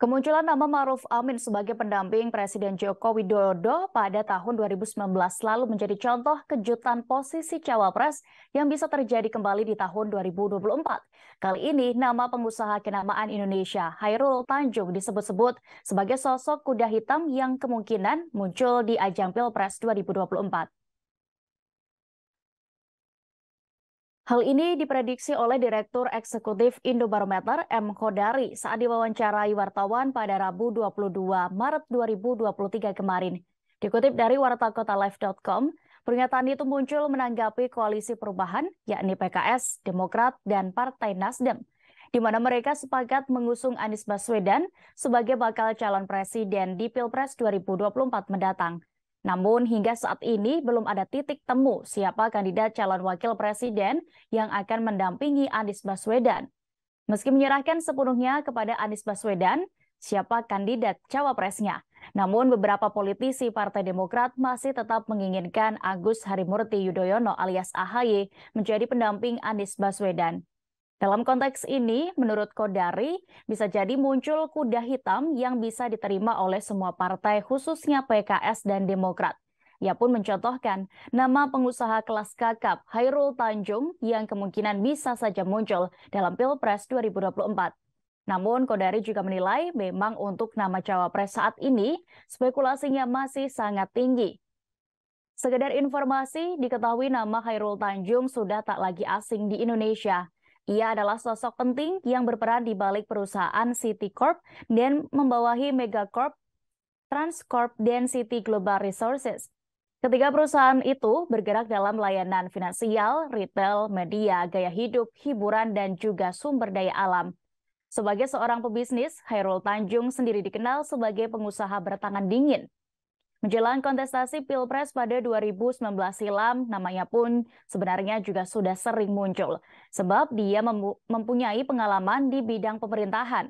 Kemunculan nama Maruf Amin sebagai pendamping Presiden Joko Widodo pada tahun 2019 lalu menjadi contoh kejutan posisi cawapres yang bisa terjadi kembali di tahun 2024. Kali ini, nama pengusaha kenamaan Indonesia, Hairul Tanjung, disebut-sebut sebagai sosok kuda hitam yang kemungkinan muncul di ajang Pilpres 2024. Hal ini diprediksi oleh Direktur Eksekutif Indobarometer M. Kodari saat diwawancarai wartawan pada Rabu 22 Maret 2023 kemarin. Dikutip dari wartakotalife.com, pernyataan itu muncul menanggapi koalisi perubahan, yakni PKS, Demokrat, dan Partai Nasdem, di mana mereka sepakat mengusung Anies Baswedan sebagai bakal calon presiden di Pilpres 2024 mendatang. Namun hingga saat ini belum ada titik temu siapa kandidat calon wakil presiden yang akan mendampingi Anies Baswedan. Meski menyerahkan sepenuhnya kepada Anies Baswedan, siapa kandidat cawapresnya. Namun beberapa politisi Partai Demokrat masih tetap menginginkan Agus Harimurti Yudhoyono alias AHY menjadi pendamping Anies Baswedan. Dalam konteks ini, menurut Kodari, bisa jadi muncul kuda hitam yang bisa diterima oleh semua partai khususnya PKS dan Demokrat. Ia pun mencontohkan nama pengusaha kelas kakap Hairul Tanjung yang kemungkinan bisa saja muncul dalam Pilpres 2024. Namun Kodari juga menilai memang untuk nama cawapres saat ini spekulasinya masih sangat tinggi. Sekedar informasi, diketahui nama Hairul Tanjung sudah tak lagi asing di Indonesia. Ia adalah sosok penting yang berperan di balik perusahaan Citicorp dan membawahi Megacorp Transcorp dan City Global Resources. Ketiga perusahaan itu bergerak dalam layanan finansial, retail, media, gaya hidup, hiburan, dan juga sumber daya alam. Sebagai seorang pebisnis, Hairul Tanjung sendiri dikenal sebagai pengusaha bertangan dingin. Menjelang kontestasi Pilpres pada 2019 silam, namanya pun sebenarnya juga sudah sering muncul, sebab dia mempunyai pengalaman di bidang pemerintahan.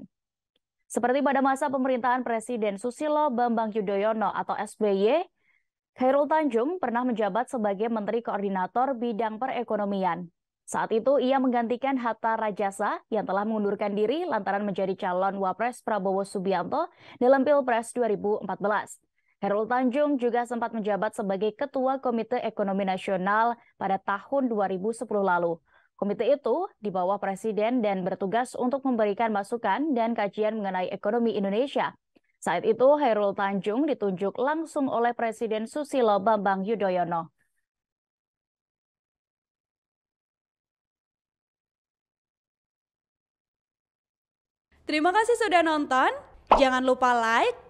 Seperti pada masa pemerintahan Presiden Susilo Bambang Yudhoyono atau SBY, Khairul Tanjung pernah menjabat sebagai Menteri Koordinator Bidang Perekonomian. Saat itu ia menggantikan Hatta Rajasa yang telah mengundurkan diri lantaran menjadi calon Wapres Prabowo Subianto dalam Pilpres 2014. Herul Tanjung juga sempat menjabat sebagai Ketua Komite Ekonomi Nasional pada tahun 2010 lalu. Komite itu di bawah Presiden dan bertugas untuk memberikan masukan dan kajian mengenai ekonomi Indonesia. Saat itu, Herul Tanjung ditunjuk langsung oleh Presiden Susilo Bambang Yudhoyono. Terima kasih sudah nonton. Jangan lupa like,